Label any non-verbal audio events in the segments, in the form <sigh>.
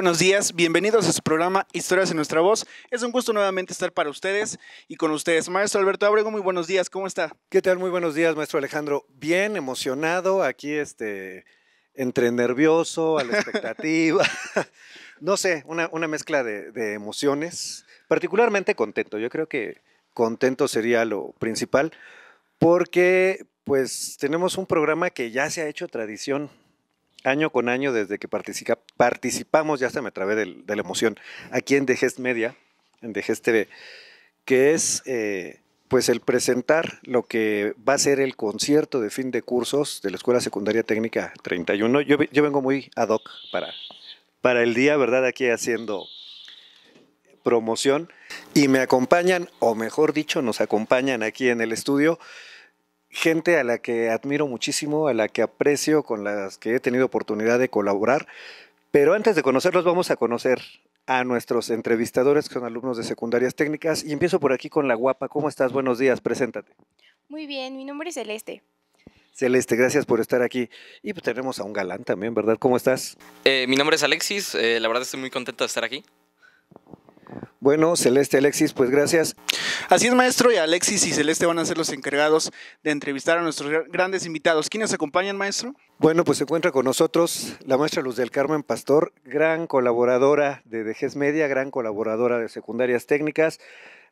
buenos días, bienvenidos a su programa Historias en nuestra voz. Es un gusto nuevamente estar para ustedes y con ustedes. Maestro Alberto Abrego, muy buenos días, ¿cómo está? ¿Qué tal? Muy buenos días, maestro Alejandro. Bien, emocionado, aquí este, entre nervioso, a la expectativa. <laughs> no sé, una, una mezcla de, de emociones, particularmente contento. Yo creo que contento sería lo principal, porque pues tenemos un programa que ya se ha hecho tradición año con año desde que participamos, ya se me trabé de, de la emoción, aquí en Gest Media, en Gest TV, que es eh, pues el presentar lo que va a ser el concierto de fin de cursos de la Escuela Secundaria Técnica 31. Yo, vengo muy ad hoc para, para el día, ¿verdad? Aquí haciendo promoción y me acompañan, o mejor dicho, nos acompañan aquí en el estudio gente a la que admiro muchísimo, a la que aprecio, con las que he tenido oportunidad de colaborar. Pero antes de conocerlos, vamos a conocer a nuestros entrevistadores que son alumnos de secundarias técnicas. Y empiezo por aquí con la guapa. ¿Cómo estás? Buenos días, preséntate. Muy bien, mi nombre es Celeste. Celeste, gracias por estar aquí. Y pues tenemos a un galán también, ¿verdad? ¿Cómo estás? Eh, mi nombre es Alexis, eh, la verdad estoy muy contento de estar aquí. Bueno, Celeste, Alexis, pues gracias. Así es, maestro, y Alexis y Celeste van a ser los encargados de entrevistar a nuestros grandes invitados. ¿Quiénes acompañan, maestro? Bueno, pues se encuentra con nosotros la maestra Luz del Carmen Pastor, gran colaboradora de Dejes Media, gran colaboradora de Secundarias Técnicas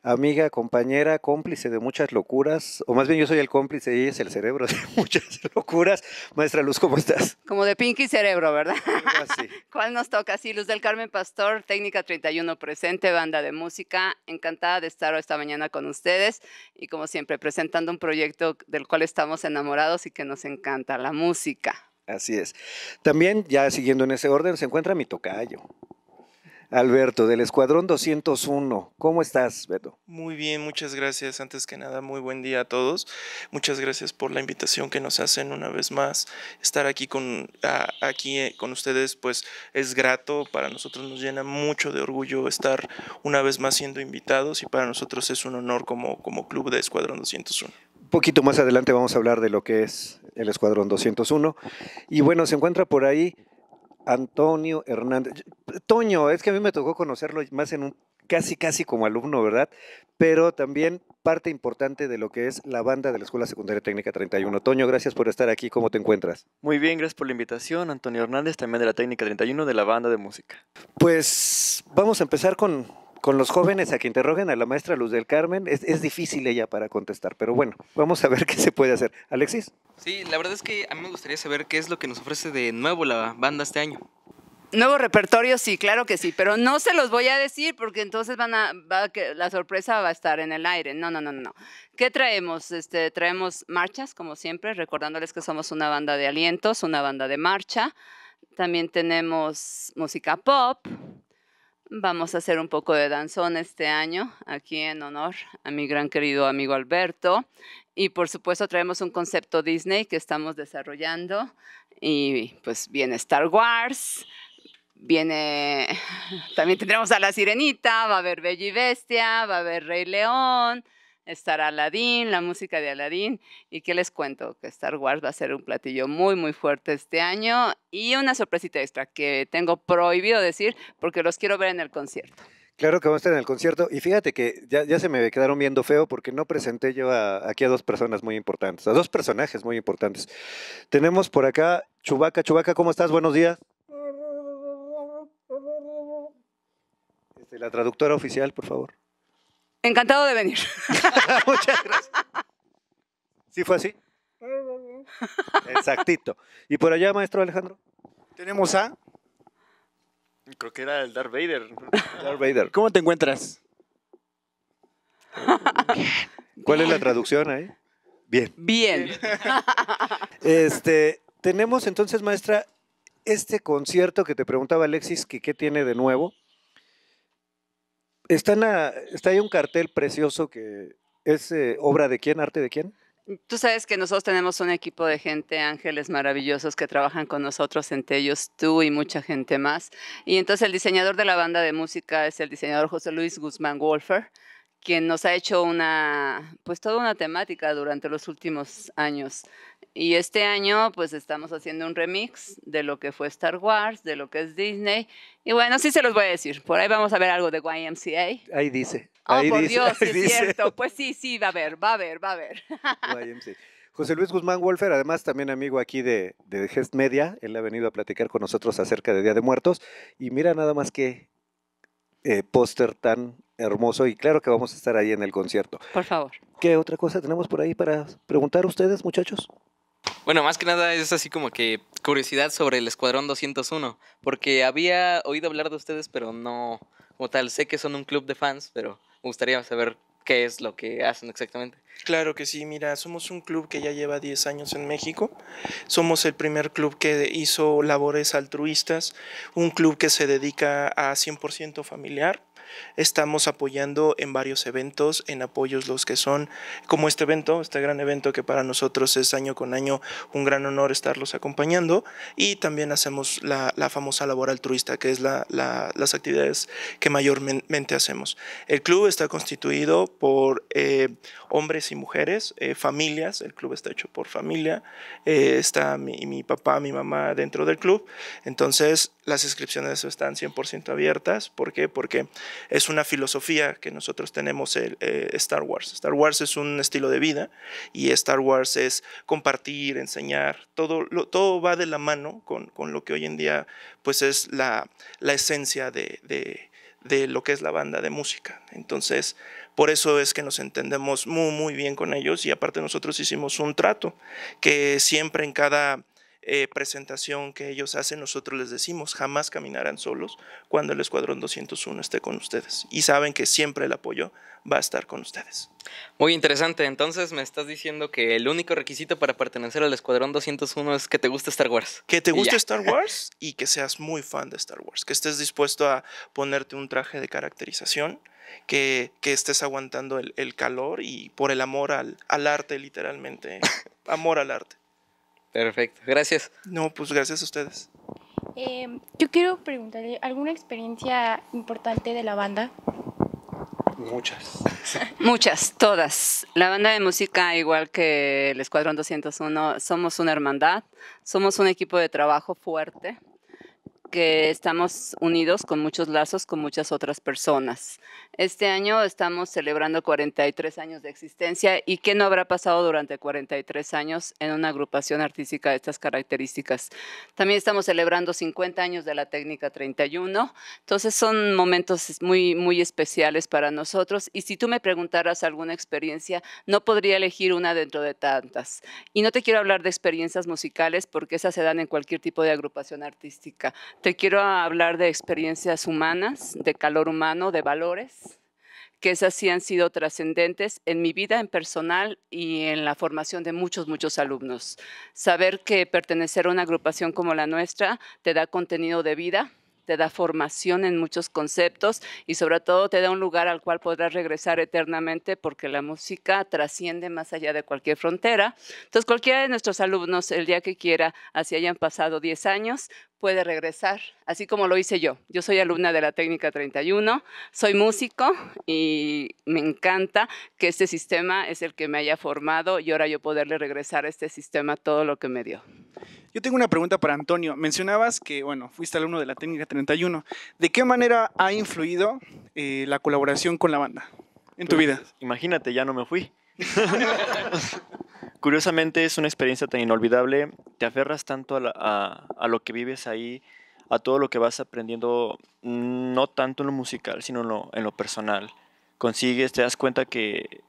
amiga, compañera, cómplice de muchas locuras, o más bien yo soy el cómplice y es el cerebro de <laughs> muchas locuras. Maestra Luz, ¿cómo estás? Como de Pinky Cerebro, ¿verdad? Así. <laughs> ¿Cuál nos toca? Sí, Luz del Carmen Pastor, Técnica 31 presente, banda de música. Encantada de estar esta mañana con ustedes y como siempre presentando un proyecto del cual estamos enamorados y que nos encanta, la música. Así es. También, ya siguiendo en ese orden, se encuentra mi tocayo. Alberto, del Escuadrón 201. ¿Cómo estás, Beto? Muy bien, muchas gracias. Antes que nada, muy buen día a todos. Muchas gracias por la invitación que nos hacen una vez más. Estar aquí con, aquí eh, con ustedes, pues es grato. Para nosotros nos llena mucho de orgullo estar una vez más siendo invitados y para nosotros es un honor como, como club de Escuadrón 201. Un poquito más adelante vamos a hablar de lo que es el Escuadrón 201. Y bueno, se encuentra por ahí Antonio Hernández. Toño, es que a mí me tocó conocerlo más en un casi, casi como alumno, ¿verdad? Pero también parte importante de lo que es la banda de la Escuela Secundaria Técnica 31. Toño, gracias por estar aquí. ¿Cómo te encuentras? Muy bien, gracias por la invitación. Antonio Hernández, también de la Técnica 31, de la banda de música. Pues vamos a empezar con con los jóvenes a que interroguen a la maestra Luz del Carmen, es, difícil ella para contestar, pero bueno, vamos a ver qué se puede hacer. Alexis. Sí, la verdad es que a mí me gustaría saber qué es lo que nos ofrece de nuevo la banda este año. Nuevo repertorio, sí, claro que sí, pero no se los voy a decir porque entonces van a, la sorpresa va a estar en el aire. No, no, no, no. ¿Qué traemos? Este, traemos marchas, como siempre, recordándoles que somos una banda de alientos, una banda de marcha. También tenemos música pop, Vamos a hacer un poco de danzón este año, aquí en honor a mi gran querido amigo Alberto. Y por supuesto traemos un concepto Disney que estamos desarrollando. Y pues viene Star Wars, viene, <laughs> también tendremos a la Sirenita, va a haber Bella y Bestia, va a haber Rey León, estar Aladdin, la música de Aladdin. ¿Y qué les cuento? Que Star Wars va a ser un platillo muy, muy fuerte este año y una sorpresita extra que tengo prohibido decir porque los quiero ver en el concierto. Claro que vamos a estar en el concierto. Y fíjate que ya, se me quedaron viendo feo porque no presenté yo aquí a dos personas muy importantes, a dos personajes muy importantes. Tenemos por acá Chubaca. Chubaca, ¿cómo estás? Buenos días. Este, la traductora oficial, por favor. Encantado de venir. <laughs> Muchas gracias. ¿Sí fue así? Exactito. ¿Y por allá, maestro Alejandro? Tenemos a... Creo que era el Darth Vader. Darth Vader. ¿Cómo te encuentras? <laughs> ¿Cuál es la traducción ahí? Bien. Bien. Este, tenemos entonces, maestra, este concierto que te preguntaba Alexis, que qué tiene de nuevo. Está, está ahí un cartel precioso que es eh, obra de quién, arte de quién. Tú sabes que nosotros tenemos un equipo de gente, ángeles maravillosos que trabajan con nosotros, entre ellos tú y mucha gente más. Y entonces el diseñador de la banda de música es el diseñador José Luis Guzmán Wolfer, quien nos ha hecho una, pues toda una temática durante los últimos años y este año pues estamos haciendo un remix de lo que fue Star Wars, de lo que es Disney. Y bueno, sí se los voy a decir. Por ahí vamos a ver algo de YMCA. Ahí dice. Oh, ahí por Dios, es dice. cierto. Pues sí, sí, va a ver, va a ver, va a haber. José Luis Guzmán Wolfer, además también amigo aquí de, de Gest Media, él ha venido a platicar con nosotros acerca de Día de Muertos. Y mira nada más que eh, póster tan hermoso y claro que vamos a estar ahí en el concierto. Por favor. ¿Qué otra cosa tenemos por ahí para preguntar ustedes, muchachos? Bueno, más que nada es así como que curiosidad sobre el Escuadrón 201, porque había oído hablar de ustedes, pero no como tal. Sé que son un club de fans, pero me gustaría saber qué es lo que hacen exactamente. Claro que sí, mira, somos un club que ya lleva 10 años en México, somos el primer club que hizo labores altruistas, un club que se dedica a 100% familiar, Estamos apoyando en varios eventos, en apoyos los que son como este evento, este gran evento que para nosotros es año con año un gran honor estarlos acompañando. Y también hacemos la, la famosa labor altruista, que es la, las actividades que mayormente hacemos. El club está constituido por eh, hombres y mujeres, eh, familias, el club está hecho por familia, eh, está mi, papá, mi mamá dentro del club, entonces las inscripciones están 100% abiertas, ¿por qué? Porque es una filosofía que nosotros tenemos, el, eh, Star Wars. Star Wars es un estilo de vida y Star Wars es compartir, enseñar, todo, todo va de la mano con, lo que hoy en día pues es la, esencia de de lo que es la banda de música. Entonces, por eso es que nos entendemos muy, muy bien con ellos y aparte nosotros hicimos un trato que siempre en cada eh, presentación que ellos hacen, nosotros les decimos, jamás caminarán solos cuando el Escuadrón 201 esté con ustedes. Y saben que siempre el apoyo va a estar con ustedes. Muy interesante, entonces me estás diciendo que el único requisito para pertenecer al Escuadrón 201 es que te guste Star Wars. Que te guste Star Wars y que seas muy fan de Star Wars, que estés dispuesto a ponerte un traje de caracterización. Que, estés aguantando el, el, calor y por el amor al, al arte, literalmente. <laughs> amor al arte. Perfecto, gracias. No, pues gracias a ustedes. Em, yo quiero preguntarle, ¿alguna experiencia importante de la banda? Muchas. <laughs> Muchas, todas. La banda de música, igual que el Escuadrón 201, somos una hermandad, somos un equipo de trabajo fuerte que estamos unidos con muchos lazos con muchas otras personas. Este año estamos celebrando 43 años de existencia y qué no habrá pasado durante 43 años en una agrupación artística de estas características. También estamos celebrando 50 años de la técnica 31, entonces son momentos muy, muy especiales para nosotros y si tú me preguntaras alguna experiencia, no podría elegir una dentro de tantas. Y no te quiero hablar de experiencias musicales porque esas se dan en cualquier tipo de agrupación artística. Te quiero hablar de experiencias humanas, de calor humano, de valores que esas sí han sido trascendentes en mi vida en personal y en la formación de muchos, muchos alumnos. Saber que pertenecer a una agrupación como la nuestra te da contenido de vida, te da formación en muchos conceptos y sobre todo te da un lugar al cual podrás regresar eternamente porque la música trasciende más allá de cualquier frontera. Entonces, cualquiera de nuestros alumnos, el día que quiera, así hayan pasado 10 años, puede regresar, así como lo hice yo. Yo soy alumna de la técnica 31, soy músico y me encanta que este sistema es el que me haya formado y ahora yo poderle regresar a este sistema todo lo que me dio. Yo tengo una pregunta para Antonio. Mencionabas que, bueno, fuiste alumno de la técnica 31. ¿De qué manera ha influido eh, la colaboración con la banda en tu pues, vida? Imagínate, ya no me fui. <laughs> <laughs> Curiosamente es una experiencia tan inolvidable, te aferras tanto a, lo que vives ahí, a todo lo que vas aprendiendo, no tanto en lo musical, sino en lo, personal. Consigues, te das cuenta que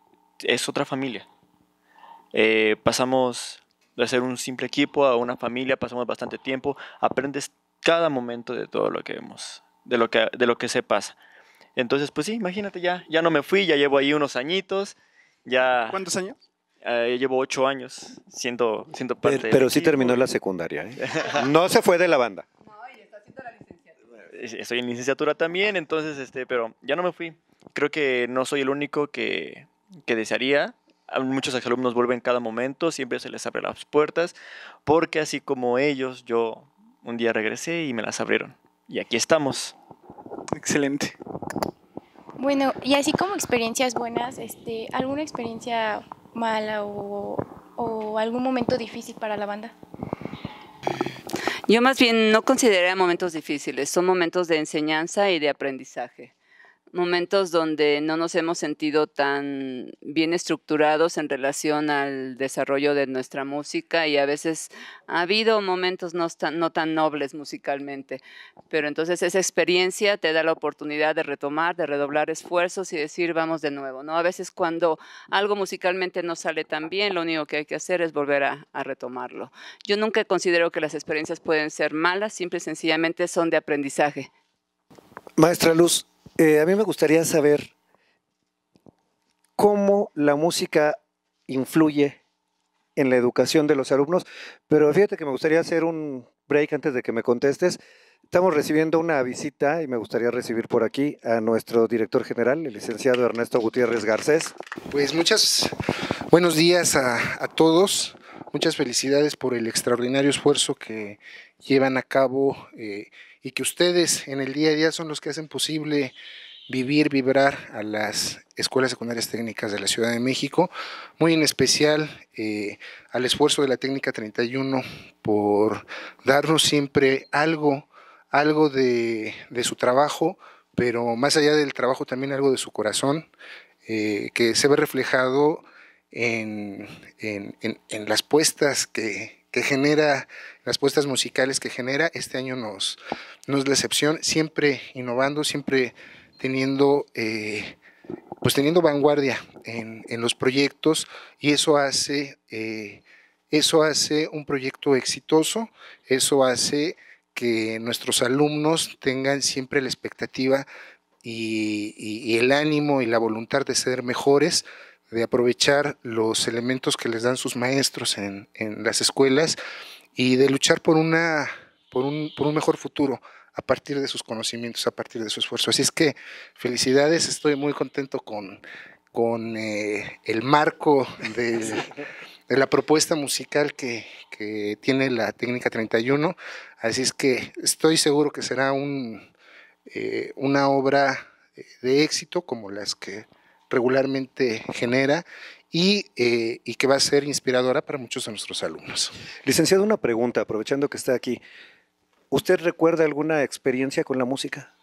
es otra familia. Eh, pasamos de ser un simple equipo a una familia, pasamos bastante tiempo, aprendes cada momento de todo lo que vemos, de lo que, de lo que se pasa. Entonces, pues sí, imagínate, ya, ya no me fui, ya llevo ahí unos añitos, ya... ¿Cuántos años? Eh, llevo ocho años siendo, parte Pero, sí terminó la secundaria, ¿eh? No se fue de la banda. <laughs> No, y está haciendo la licenciatura. Eh, estoy en licenciatura también, entonces, este, pero ya no me fui. Creo que no soy el único que, que desearía. Muchos exalumnos vuelven cada momento, siempre se les abre las puertas, porque así como ellos, yo un día regresé y me las abrieron. Y aquí estamos. Excelente. Bueno, y así como experiencias buenas, este, ¿alguna experiencia mala o, o algún momento difícil para la banda? Yo más bien no consideré momentos difíciles, son momentos de enseñanza y de aprendizaje momentos donde no nos hemos sentido tan bien estructurados en relación al desarrollo de nuestra música y a veces ha habido momentos no tan, no tan nobles musicalmente, pero entonces esa experiencia te da la oportunidad de retomar, de redoblar esfuerzos y decir vamos de nuevo, ¿no? A veces cuando algo musicalmente no sale tan bien, lo único que hay que hacer es volver a, a retomarlo. Yo nunca considero que las experiencias pueden ser malas, simple y sencillamente son de aprendizaje. Maestra Luz, eh, a mí me gustaría saber cómo la música influye en la educación de los alumnos, pero fíjate que me gustaría hacer un break antes de que me contestes. Estamos recibiendo una visita y me gustaría recibir por aquí a nuestro director general, el licenciado Ernesto Gutiérrez Garcés. Pues muchas buenos días a, todos. Muchas felicidades por el extraordinario esfuerzo que llevan a cabo eh, y que ustedes en el día a día son los que hacen posible vivir, vibrar a las escuelas secundarias técnicas de la Ciudad de México, muy en especial eh, al esfuerzo de la técnica 31 por darnos siempre algo, algo de, su trabajo, pero más allá del trabajo también algo de su corazón, eh, que se ve reflejado en, en las puestas que, que genera, las puestas musicales que genera, este año nos, no es la excepción, siempre innovando, siempre teniendo, eh, pues teniendo vanguardia en, los proyectos y eso hace, eh, eso hace un proyecto exitoso, eso hace que nuestros alumnos tengan siempre la expectativa y el ánimo y la voluntad de ser mejores de aprovechar los elementos que les dan sus maestros en, las escuelas y de luchar por, una, por, un, por un mejor futuro a partir de sus conocimientos, a partir de su esfuerzo. Así es que felicidades, estoy muy contento con, con eh, el marco de, la propuesta musical que, tiene la técnica 31. Así es que estoy seguro que será un, eh, una obra eh, de éxito como las que regularmente genera eh, y, que va a ser inspiradora para muchos de nuestros alumnos. Licenciado, una pregunta, aprovechando que está aquí. ¿Usted recuerda alguna experiencia con la música?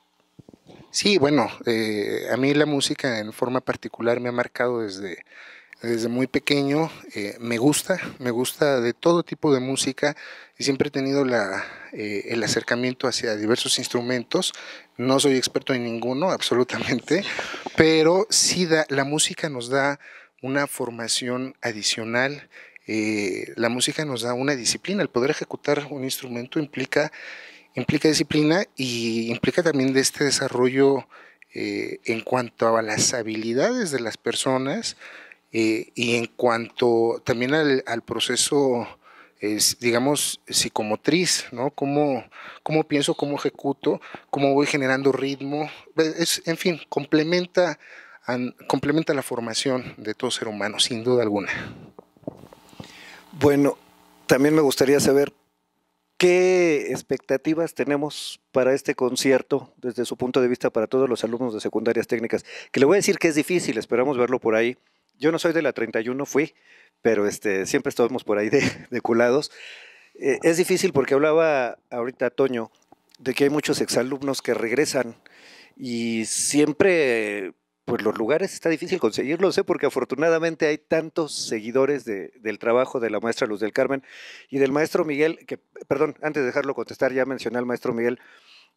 Sí, bueno, eh, a mí la música en forma particular me ha marcado desde, desde muy pequeño eh, me gusta, me gusta de todo tipo de música y siempre he tenido eh, el acercamiento hacia diversos instrumentos. No soy experto en ninguno, <laughs> absolutamente, pero sí la música nos da una formación adicional. Eh, la música nos da una disciplina. El poder ejecutar un instrumento implica, implica disciplina y implica también de este desarrollo en cuanto a las habilidades de las personas eh, y en cuanto también al, proceso, digamos, psicomotriz, ¿no? ¿Cómo, pienso, cómo ejecuto, cómo voy generando ritmo? Pues, es, en fin, complementa, complementa la formación de todo ser humano, sin duda alguna. Bueno, también me gustaría saber qué expectativas tenemos para este concierto desde su punto de vista para todos los alumnos de secundarias técnicas, que le voy a decir que es difícil, esperamos verlo por ahí yo no soy de la 31, fui, pero este, siempre estamos por ahí de, <laughs> culados. E, es difícil porque hablaba ahorita Toño de que hay muchos exalumnos que regresan y siempre, pues los lugares está difícil conseguirlo sé ¿eh? porque afortunadamente hay tantos seguidores del trabajo de la maestra Luz del Carmen y del maestro Miguel, que, perdón, antes de dejarlo contestar, ya mencioné al maestro Miguel.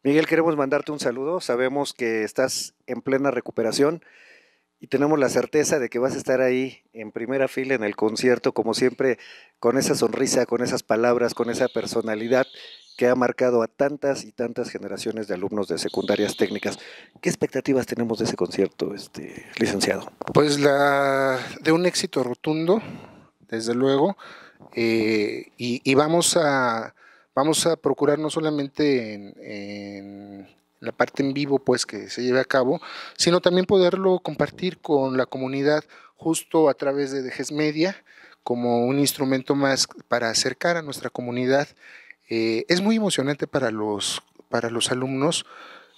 Miguel, queremos mandarte un saludo, sabemos que estás en plena recuperación y tenemos la certeza de que vas a estar ahí en primera fila en el concierto, como siempre, con esa sonrisa, con esas palabras, con esa personalidad que ha marcado a tantas y tantas generaciones de alumnos de secundarias técnicas. ¿Qué expectativas tenemos de ese concierto, este, licenciado? Pues la de un éxito rotundo, desde luego, eh, y, vamos a vamos a procurar no solamente en la parte en vivo pues que se lleve a cabo, sino también poderlo compartir con la comunidad justo a través de Dejes Media como un instrumento más para acercar a nuestra comunidad. Eh, es muy emocionante para los, para los alumnos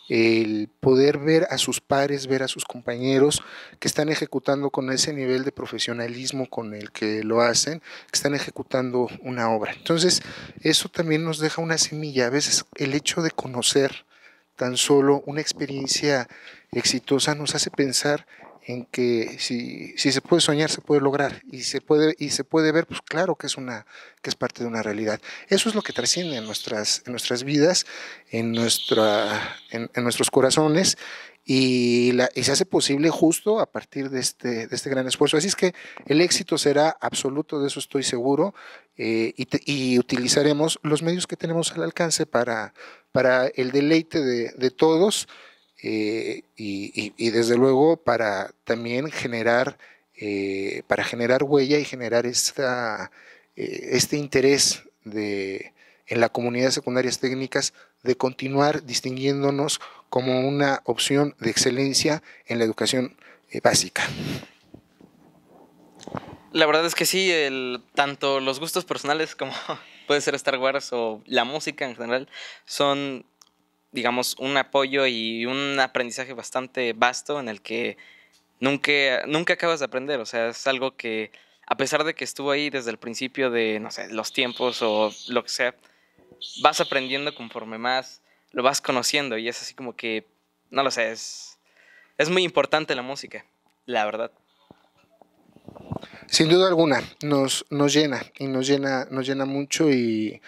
el poder ver a sus pares, ver a sus compañeros que están ejecutando con ese nivel de profesionalismo con el que lo hacen, que están ejecutando una obra. Entonces, eso también nos deja una semilla. A veces el hecho de conocer tan solo una experiencia exitosa nos hace pensar en que si, si, se puede soñar, se puede lograr y se puede, y se puede ver, pues claro que es, una, que es parte de una realidad. Eso es lo que trasciende en nuestras, nuestras vidas, en, nuestra, en, en nuestros corazones y, y, se hace posible justo a partir de este, de este gran esfuerzo. Así es que el éxito será absoluto, de eso estoy seguro, eh, y, utilizaremos los medios que tenemos al alcance para, para el deleite de, todos eh, y, desde luego para también generar, eh, para generar huella y generar esta, este interés de en la comunidad de secundarias técnicas de continuar distinguiéndonos como una opción de excelencia en la educación eh, básica. La verdad es que sí, el, tanto los gustos personales como <laughs> puede ser Star Wars o la música en general son, digamos, un apoyo y un aprendizaje bastante vasto en el que nunca, nunca acabas de aprender. O sea, es algo que, a pesar de que estuvo ahí desde el principio de, no sé, los tiempos o lo que sea, vas aprendiendo conforme más lo vas conociendo y es así como que, no lo sé, es, es muy importante la música, la verdad. Sin duda alguna, nos, nos llena y nos llena, nos llena mucho y,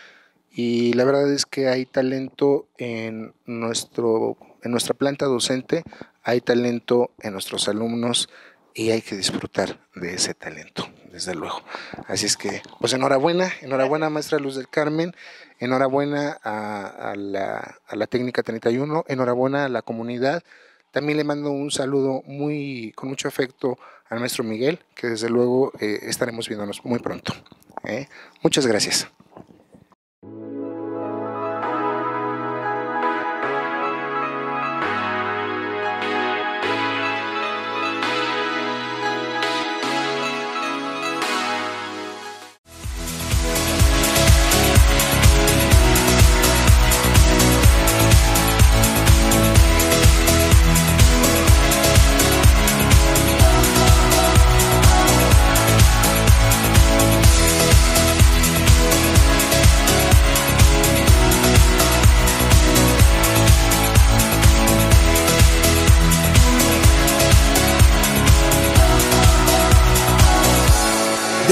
la verdad es que hay talento en, nuestro, en nuestra planta docente, hay talento en nuestros alumnos y hay que disfrutar de ese talento desde luego. Así es que, pues enhorabuena, enhorabuena maestra Luz del Carmen, enhorabuena a, la, a la técnica 31, enhorabuena a la comunidad. También le mando un saludo muy con mucho afecto al maestro Miguel, que desde luego eh, estaremos viéndonos muy pronto. ¿eh? Muchas gracias.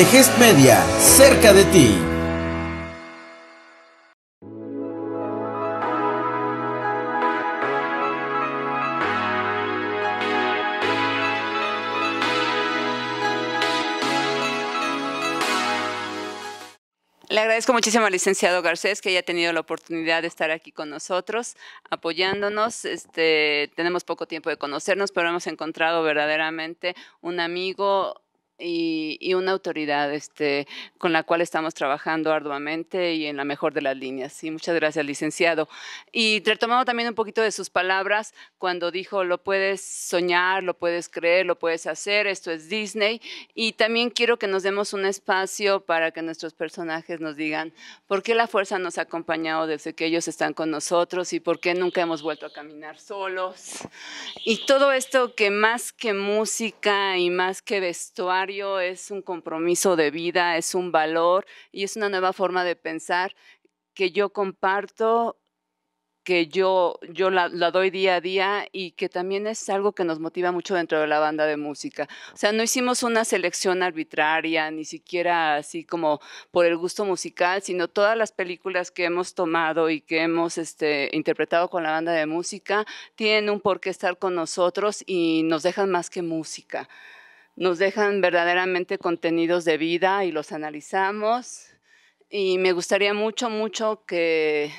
Gest Media, cerca de ti. Le agradezco muchísimo al licenciado Garcés que haya tenido la oportunidad de estar aquí con nosotros, apoyándonos. Este, tenemos poco tiempo de conocernos, pero hemos encontrado verdaderamente un amigo y, una autoridad este, con la cual estamos trabajando arduamente y en la mejor de las líneas. Sí, muchas gracias, licenciado. Y retomando también un poquito de sus palabras cuando dijo, lo puedes soñar, lo puedes creer, lo puedes hacer, esto es Disney. Y también quiero que nos demos un espacio para que nuestros personajes nos digan por qué la fuerza nos ha acompañado desde que ellos están con nosotros y por qué nunca hemos vuelto a caminar solos. Y todo esto que más que música y más que vestuario, es un compromiso de vida, es un valor y es una nueva forma de pensar que yo comparto que yo, yo la, doy día a día y que también es algo que nos motiva mucho dentro de la banda de música. O sea, no hicimos una selección arbitraria, ni siquiera así como por el gusto musical, sino todas las películas que hemos tomado y que hemos este, interpretado con la banda de música tienen un porqué estar con nosotros y nos dejan más que música nos dejan verdaderamente contenidos de vida y los analizamos. Y me gustaría mucho, mucho que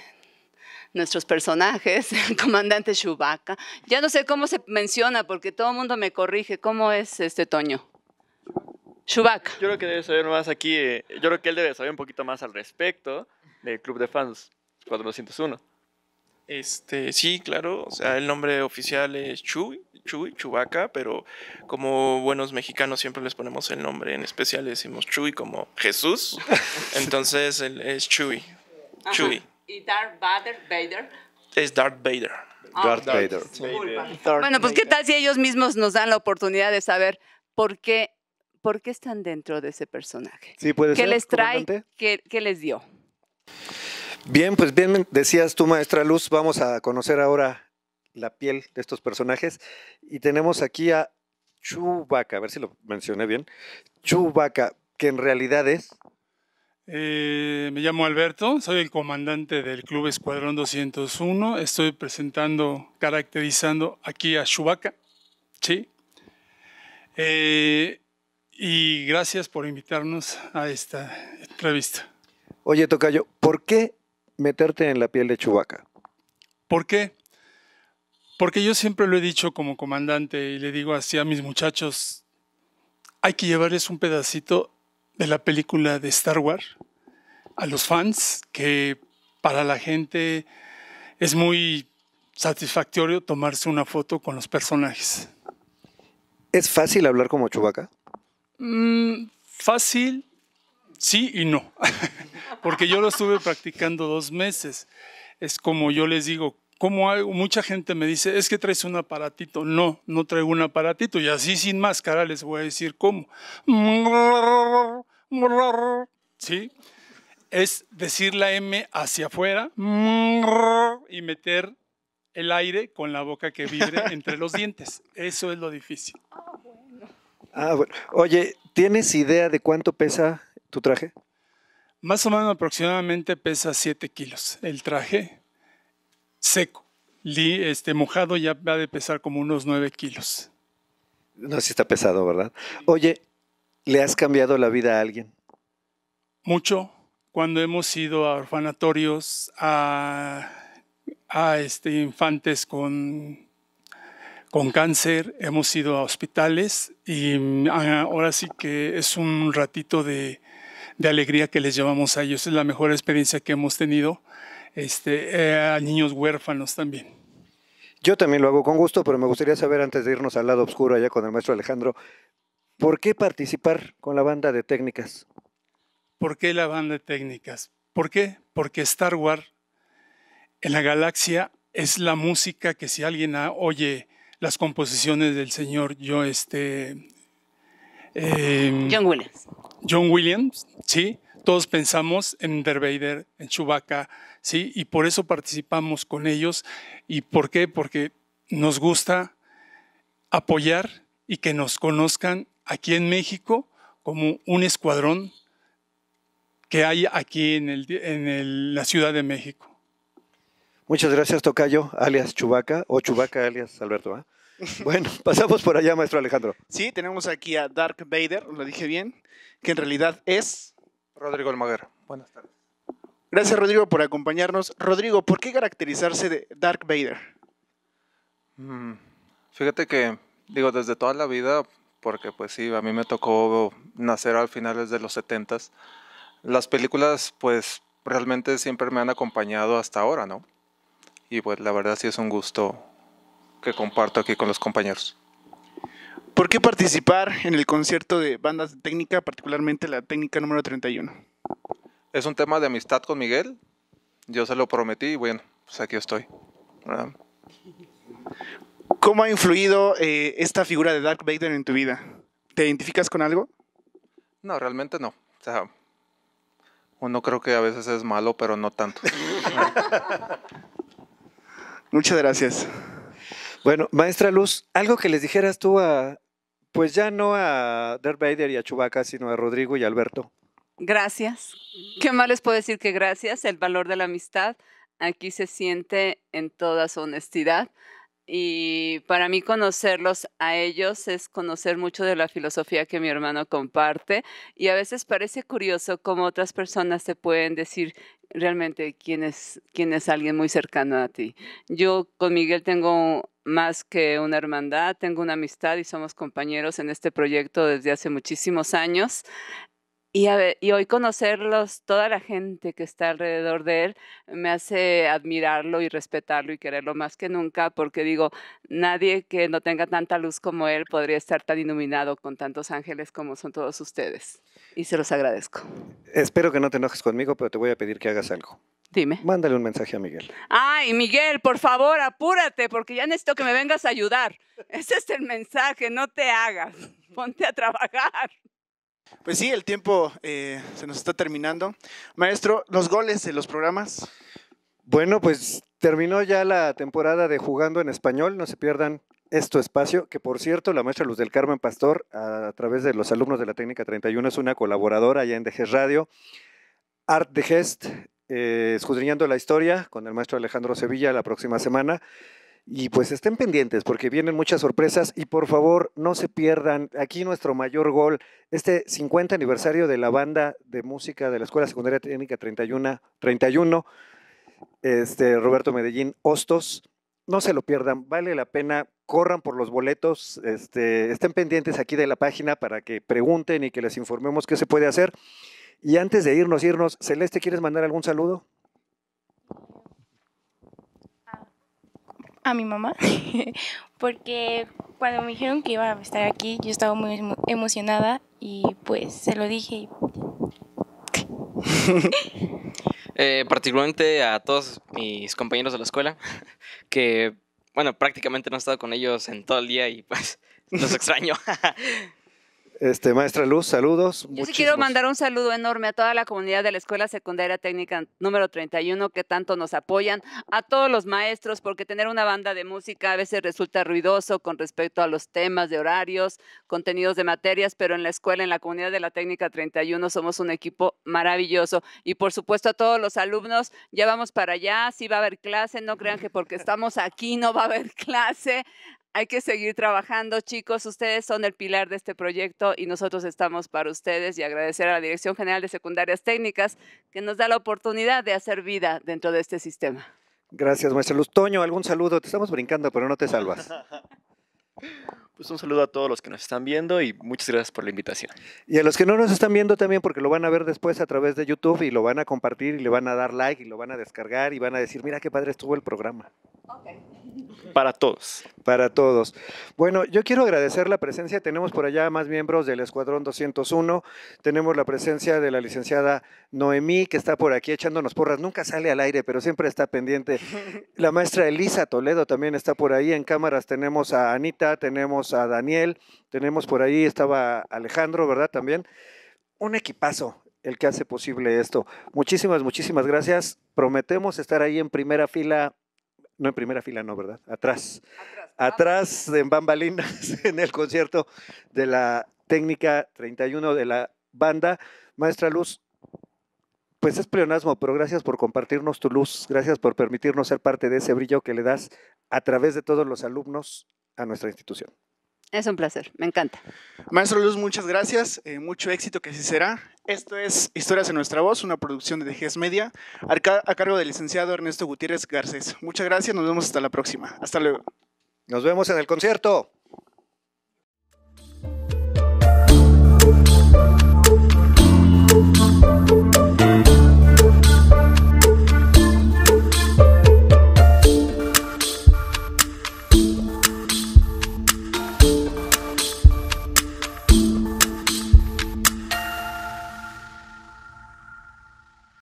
nuestros personajes, el comandante Chewbacca, ya no sé cómo se menciona porque todo el mundo me corrige, ¿cómo es este Toño? Chewbacca. Yo creo que debe saber más aquí, eh, yo creo que él debe saber un poquito más al respecto del Club de Fans 401. Este, sí, claro, o sea, el nombre oficial es Chewie, Chuy, Chubaca, pero como buenos mexicanos siempre les ponemos el nombre, en especial le decimos Chuy como Jesús, <laughs> entonces él es Chuy. Chuy. ¿Y Darth Vader? Es Darth Vader. Ah, Darth, Vader. bueno, pues qué tal si ellos mismos nos dan la oportunidad de saber por qué, por qué están dentro de ese personaje. Sí, ¿Qué les trae? ¿Qué les dio? Bien, pues bien decías tú, maestra Luz, vamos a conocer ahora la piel de estos personajes. Y tenemos aquí a Chubaca a ver si lo mencioné bien. Chubaca, que en realidad es... Eh, me llamo Alberto, soy el comandante del Club Escuadrón 201. Estoy presentando, caracterizando aquí a Chubaca Sí. Eh, y gracias por invitarnos a esta entrevista. Oye, Tocayo, ¿por qué meterte en la piel de Chubaca? ¿Por qué? Porque yo siempre lo he dicho como comandante y le digo así a mis muchachos, hay que llevarles un pedacito de la película de Star Wars a los fans, que para la gente es muy satisfactorio tomarse una foto con los personajes. ¿Es fácil hablar como Chewbacca? Mm, fácil, sí y no, <laughs> porque yo lo estuve practicando dos meses. Es como yo les digo, como mucha gente me dice, es que traes un aparatito. No, no traigo un aparatito. Y así sin máscara les voy a decir cómo. ¿Sí? Es decir la M hacia afuera y meter el aire con la boca que vibre <laughs> entre los dientes. Eso es lo difícil. Ah, ah, bueno. Oye, ¿tienes idea de cuánto pesa tu traje? Más o menos aproximadamente pesa 7 kilos el traje, seco. Este mojado ya va a pesar como unos 9 kilos. No, si está pesado, ¿verdad? Oye, ¿le has cambiado la vida a alguien? Mucho. Cuando hemos ido a orfanatorios, a, este, infantes con, con cáncer, hemos ido a hospitales y ah, ahora sí que es un ratito de, de alegría que les llevamos a ellos. Es la mejor experiencia que hemos tenido este, eh, a niños huérfanos también. Yo también lo hago con gusto, pero me gustaría saber antes de irnos al lado oscuro allá con el maestro Alejandro, ¿por qué participar con la banda de técnicas? ¿Por qué la banda de técnicas? ¿Por qué? Porque Star Wars en la galaxia es la música que si alguien oye las composiciones del señor yo este em, John Williams. John Williams, sí todos pensamos en Darth Vader, en Chewbacca, ¿sí? Y por eso participamos con ellos. ¿Y por qué? Porque nos gusta apoyar y que nos conozcan aquí en México como un escuadrón que hay aquí en, la Ciudad de México. Muchas gracias, Tocayo, alias Chubaca, o Chubaca, alias Alberto. ¿ah? <laughs> Bueno, pasamos por allá, maestro Alejandro. Sí, tenemos aquí a Dark Vader, lo dije bien, que en realidad es Rodrigo Almaguer. Buenas tardes. Gracias Rodrigo por acompañarnos. Rodrigo, ¿por qué caracterizarse de Dark Vader? Mm, fíjate que, digo, desde toda la vida, porque pues sí, a mí me tocó nacer al finales de los 70 las películas pues realmente siempre me han acompañado hasta ahora, ¿no? Y pues la verdad sí es un gusto que comparto aquí con los compañeros. ¿Por qué participar en el concierto de bandas de técnica, particularmente la técnica número 31? Es un tema de amistad con Miguel. Yo se lo prometí y bueno, pues aquí estoy. ¿Cómo ha influido eh, esta figura de Dark Vader en tu vida? ¿Te identificas con algo? No, realmente no. O sea, uno creo que a veces es malo, pero no tanto. Muchas gracias. Bueno, maestra Luz, algo que les dijeras tú a, pues ya no a Derbader y a Chubaca, sino a Rodrigo y Alberto. Gracias. ¿Qué más les puedo decir que gracias? El valor de la amistad aquí se siente en toda su honestidad y para mí conocerlos a ellos es conocer mucho de la filosofía que mi hermano comparte y a veces parece curioso cómo otras personas te pueden decir realmente quién es, quién es alguien muy cercano a ti. Yo con Miguel tengo más que una hermandad, tengo una amistad y somos compañeros en este proyecto desde hace muchísimos años. Y, hoy conocerlos, toda la gente que está alrededor de él, me hace admirarlo y respetarlo y quererlo más que nunca, porque digo, nadie que no tenga tanta luz como él podría estar tan iluminado con tantos ángeles como son todos ustedes. Y se los agradezco. Espero que no te enojes conmigo, pero te voy a pedir que hagas algo. Dime. Mándale un mensaje a Miguel. Ay, Miguel, por favor, apúrate, porque ya necesito que me vengas a ayudar. Ese es el mensaje, no te hagas. Ponte a trabajar. Pues sí, el tiempo eh, se nos está terminando. Maestro, los goles de los programas. Bueno, pues terminó ya la temporada de Jugando en Español. No se pierdan este espacio, que por cierto, la maestra Luz del Carmen Pastor, a través de los alumnos de la Técnica 31, es una colaboradora allá en DG Radio. Art de Gest, eh, escudriñando la historia con el maestro Alejandro Sevilla la próxima semana. Y pues estén pendientes porque vienen muchas sorpresas y por favor no se pierdan aquí nuestro mayor gol, este 50 aniversario de la banda de música de la Escuela Secundaria Técnica 31, 31 este, Roberto Medellín, Hostos. No se lo pierdan, vale la pena, corran por los boletos, este, estén pendientes aquí de la página para que pregunten y que les informemos qué se puede hacer. Y antes de irnos, irnos, Celeste, ¿quieres mandar algún saludo? a mi mamá, <laughs> porque cuando me dijeron que iba a estar aquí, yo estaba muy emocionada y pues se lo dije. <laughs> Eh, particularmente a todos mis compañeros de la escuela, <laughs> que bueno, prácticamente no he estado con ellos en todo el día y pues los extraño. Este, maestra Luz, saludos. Yo sí quiero mandar un saludo enorme a toda la comunidad de la Escuela Secundaria Técnica número 31 que tanto nos apoyan, a todos los maestros, porque tener una banda de música a veces resulta ruidoso con respecto a los temas de horarios, contenidos de materias, pero en la escuela, en la comunidad de la Técnica 31 somos un equipo maravilloso. Y por supuesto a todos los alumnos, ya vamos para allá, sí va a haber clase, no crean que porque estamos aquí no va a haber <laughs> clase. Hay que seguir trabajando, chicos. Ustedes son el pilar de este proyecto y nosotros estamos para ustedes y agradecer a la Dirección General de Secundarias Técnicas que nos da la oportunidad de hacer vida dentro de este sistema. Gracias, maestra Luz. Toño, algún saludo. Te estamos brincando, pero no te salvas. <laughs> Pues, un saludo a todos los que nos están viendo y muchas gracias por la invitación. Y a los que no nos están viendo también, porque lo van a ver después a través de YouTube y lo van a compartir y le van a dar like y lo van a descargar y van a decir, mira qué padre estuvo el programa. Okay. <laughs> Para todos. Para todos. Bueno, yo quiero agradecer la presencia. Tenemos por allá más miembros del Escuadrón 201. Tenemos la presencia de la licenciada Noemí, que está por aquí echándonos porras. Nunca sale al aire, pero siempre está pendiente. <laughs> La maestra Elisa Toledo también está por ahí. En cámaras tenemos a Anita, tenemos a Daniel, tenemos por ahí, estaba Alejandro, ¿verdad? También. Un equipazo el que hace posible esto. Muchísimas, muchísimas gracias. Prometemos estar ahí en primera fila no en primera fila, no, ¿verdad? Atrás. Atrás, Atrás en bambalinas, <laughs> en el concierto de la técnica 31 de la banda. Maestra Luz, pues es pleonasmo, pero gracias por compartirnos tu luz, gracias por permitirnos ser parte de ese brillo que le das a través de todos los alumnos a nuestra institución. Es un placer, me encanta. Maestro Luz, muchas gracias, eh, mucho éxito que sí será. Esto es Historias en Nuestra Voz, una producción de DGS Media, a cargo del licenciado Ernesto Gutiérrez Garcés. Muchas gracias, nos vemos hasta la próxima. Hasta luego. Nos vemos en el concierto.